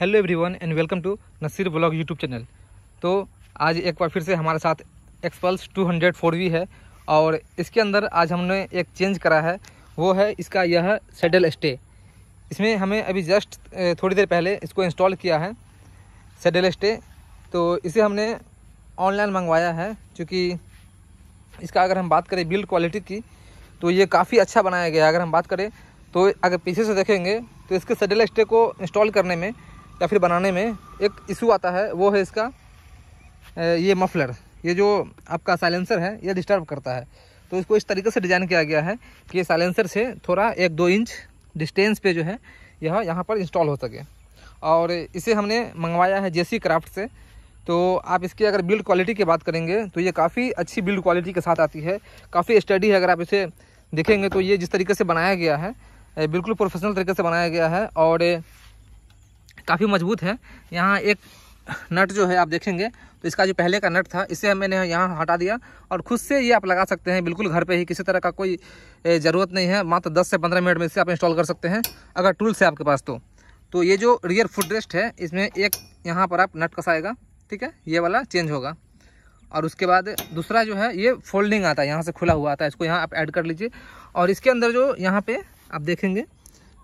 hello everyone and welcome to Naseer blog YouTube channel तो आज एक बार फिर से हमारे साथ एक्सपल्स 200 4V है और इसके अंदर आज हमने एक चेंज करा है वो है इसका यह सेडल स्टे इसमें हमें अभी जस्ट थोड़ी देर पहले इसको इंस्टॉल किया है सेडल स्टे तो इसे हमने ऑनलाइन मंगवाया है क्योंकि इसका अगर हम बात करें बिल्ड क्वालिटी की तो ये काफ़ी अच्छा बनाया गया है अगर हम बात करें तो अगर पीछे से देखेंगे तो इसके सेडल स्टे को इंस्टॉल करने में या फिर बनाने में एक इशू आता है वो है इसका ये मफलर ये जो आपका साइलेंसर है ये डिस्टर्ब करता है तो इसको इस तरीके से डिज़ाइन किया गया है कि साइलेंसर से थोड़ा एक दो इंच डिस्टेंस पे जो है यह यहाँ पर इंस्टॉल हो सके और इसे हमने मंगवाया है जेसी क्राफ्ट से तो आप इसकी अगर बिल्ड क्वालिटी की बात करेंगे तो ये काफ़ी अच्छी बिल्ड क्वालिटी के साथ आती है काफ़ी स्टडी है अगर आप इसे देखेंगे तो ये जिस तरीके से बनाया गया है बिल्कुल प्रोफेशनल तरीके से बनाया गया है और काफ़ी मजबूत है यहाँ एक नट जो है आप देखेंगे तो इसका जो पहले का नट था इसे मैंने यहाँ हटा दिया और खुद से ये आप लगा सकते हैं बिल्कुल घर पे ही किसी तरह का कोई ज़रूरत नहीं है मात्र 10 से 15 मिनट में इसे आप इंस्टॉल कर सकते हैं अगर टूल्स है आपके पास तो तो ये जो रियर फुट रेस्ट है इसमें एक यहाँ पर आप नट कसाएगा ठीक है ये वाला चेंज होगा और उसके बाद दूसरा जो है ये फोल्डिंग आता है यहाँ से खुला हुआ आता है इसको यहाँ आप ऐड कर लीजिए और इसके अंदर जो यहाँ पर आप देखेंगे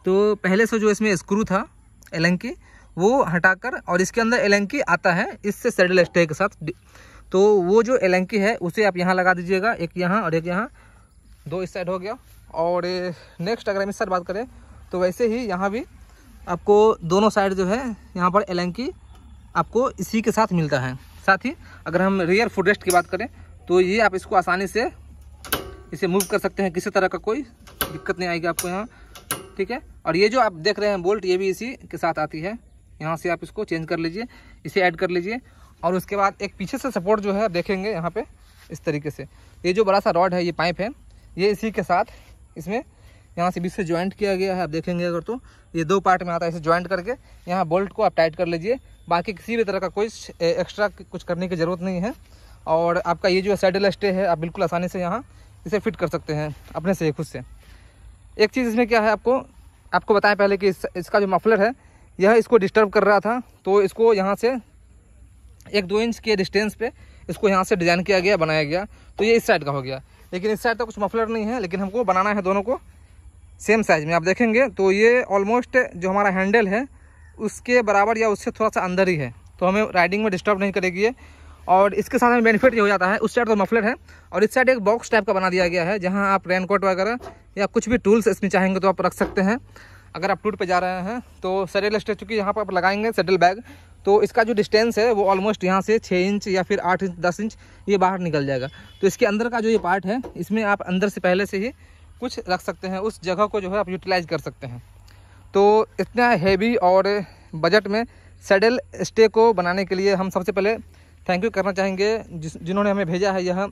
तो पहले से जो इसमें स्क्रू था एलंकी वो हटाकर और इसके अंदर एलंकी आता है इससे सैडल स्टे के साथ तो वो जो एलंकी है उसे आप यहाँ लगा दीजिएगा एक यहाँ और एक यहाँ दो इस साइड हो गया और नेक्स्ट अगर हम इस बात करें तो वैसे ही यहाँ भी आपको दोनों साइड जो है यहाँ पर एलंकी आपको इसी के साथ मिलता है साथ ही अगर हम रियर फूडेस्ट की बात करें तो ये आप इसको आसानी से इसे मूव कर सकते हैं किसी तरह का कोई दिक्कत नहीं आएगी आपको यहाँ ठीक है और ये जो आप देख रहे हैं बोल्ट ये भी इसी के साथ आती है यहाँ से आप इसको चेंज कर लीजिए इसे ऐड कर लीजिए और उसके बाद एक पीछे से सपोर्ट जो है देखेंगे यहाँ पे इस तरीके से ये जो बड़ा सा रॉड है ये पाइप है ये इसी के साथ इसमें यहाँ से बीच से ज्वाइंट किया गया है आप देखेंगे अगर तो ये दो पार्ट में आता है इसे ज्वाइंट करके यहाँ बोल्ट को आप टाइट कर लीजिए बाकी किसी भी तरह का कोई एक्स्ट्रा कुछ करने की ज़रूरत नहीं है और आपका ये जो सैडल स्टे है आप बिल्कुल आसानी से यहाँ इसे फिट कर सकते हैं अपने से खुद से एक चीज़ इसमें क्या है आपको आपको बताएं पहले कि इस, इसका जो मफलर है यह इसको डिस्टर्ब कर रहा था तो इसको यहाँ से एक दो इंच के डिस्टेंस पे इसको यहाँ से डिज़ाइन किया गया बनाया गया तो ये इस साइड का हो गया लेकिन इस साइड का तो कुछ मफलर नहीं है लेकिन हमको बनाना है दोनों को सेम साइज़ में आप देखेंगे तो ये ऑलमोस्ट जो हमारा हैंडल है उसके बराबर या उससे थोड़ा सा अंदर ही है तो हमें राइडिंग में डिस्टर्ब नहीं करेगी और इसके साथ में बेनिफिट ये हो जाता है उस साइड तो मफलर है और इस साइड एक बॉक्स टाइप का बना दिया गया है जहाँ आप रेनकोट वगैरह या कुछ भी टूल्स इसमें चाहेंगे तो आप रख सकते हैं अगर आप टूट पे जा रहे हैं तो सेडल स्टेज चूँकि यहाँ पर आप लगाएंगे सेडल बैग तो इसका जो डिस्टेंस है वो ऑलमोस्ट यहाँ से छः इंच या फिर आठ इंच दस इंच ये बाहर निकल जाएगा तो इसके अंदर का जो ये पार्ट है इसमें आप अंदर से पहले से ही कुछ रख सकते हैं उस जगह को जो है आप यूटिलाइज कर सकते हैं तो इतना हैवी और बजट में सेडल स्टे को बनाने के लिए हम सबसे पहले थैंक यू करना चाहेंगे जिन्होंने हमें भेजा है यह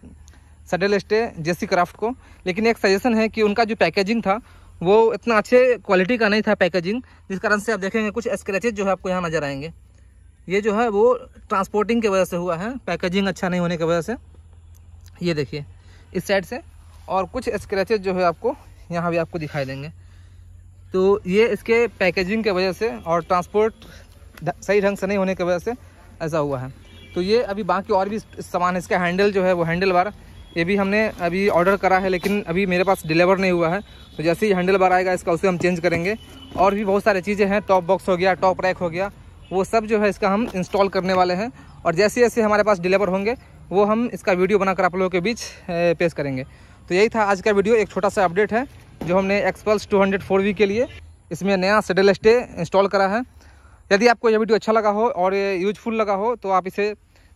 सेडल स्टे जेसी क्राफ्ट को लेकिन एक सजेशन है कि उनका जो पैकेजिंग था वो इतना अच्छे क्वालिटी का नहीं था पैकेजिंग जिस कारण से आप देखेंगे कुछ स्क्रैचेज जो है आपको यहाँ नज़र आएंगे ये जो है वो ट्रांसपोर्टिंग की वजह से हुआ है पैकेजिंग अच्छा नहीं होने की वजह से ये देखिए इस साइड से और कुछ स्क्रैचेज जो है आपको यहाँ भी आपको दिखाई देंगे तो ये इसके पैकेजिंग की वजह से और ट्रांसपोर्ट सही ढंग से नहीं होने की वजह से ऐसा हुआ है तो ये अभी बाकी और भी सामान इसका हैंडल जो है वो हैंडल बार ये भी हमने अभी ऑर्डर करा है लेकिन अभी मेरे पास डिलीवर नहीं हुआ है तो जैसे ही हैंडल बार आएगा इसका उसे हम चेंज करेंगे और भी बहुत सारी चीज़ें हैं टॉप बॉक्स हो गया टॉप रैक हो गया वो सब जो है इसका हम इंस्टॉल करने वाले हैं और जैसे जैसे हमारे पास डिलीवर होंगे वो हम इसका वीडियो बनाकर आप लोगों के बीच पेश करेंगे तो यही था आज का वीडियो एक छोटा सा अपडेट है जो हमने एक्सपल्स टू हंड्रेड के लिए इसमें नया सेडल स्टे इंस्टॉल करा है यदि आपको यह वीडियो अच्छा लगा हो और यूजफुल लगा हो तो आप इसे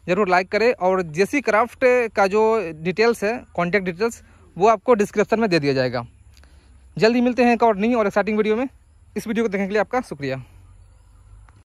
ज़रूर लाइक करें और जेसी क्राफ्ट का जो डिटेल्स है कॉन्टैक्ट डिटेल्स वो आपको डिस्क्रिप्शन में दे दिया जाएगा जल्दी मिलते हैं एक और नई और एक्साइटिंग वीडियो में इस वीडियो को देखने के लिए आपका शुक्रिया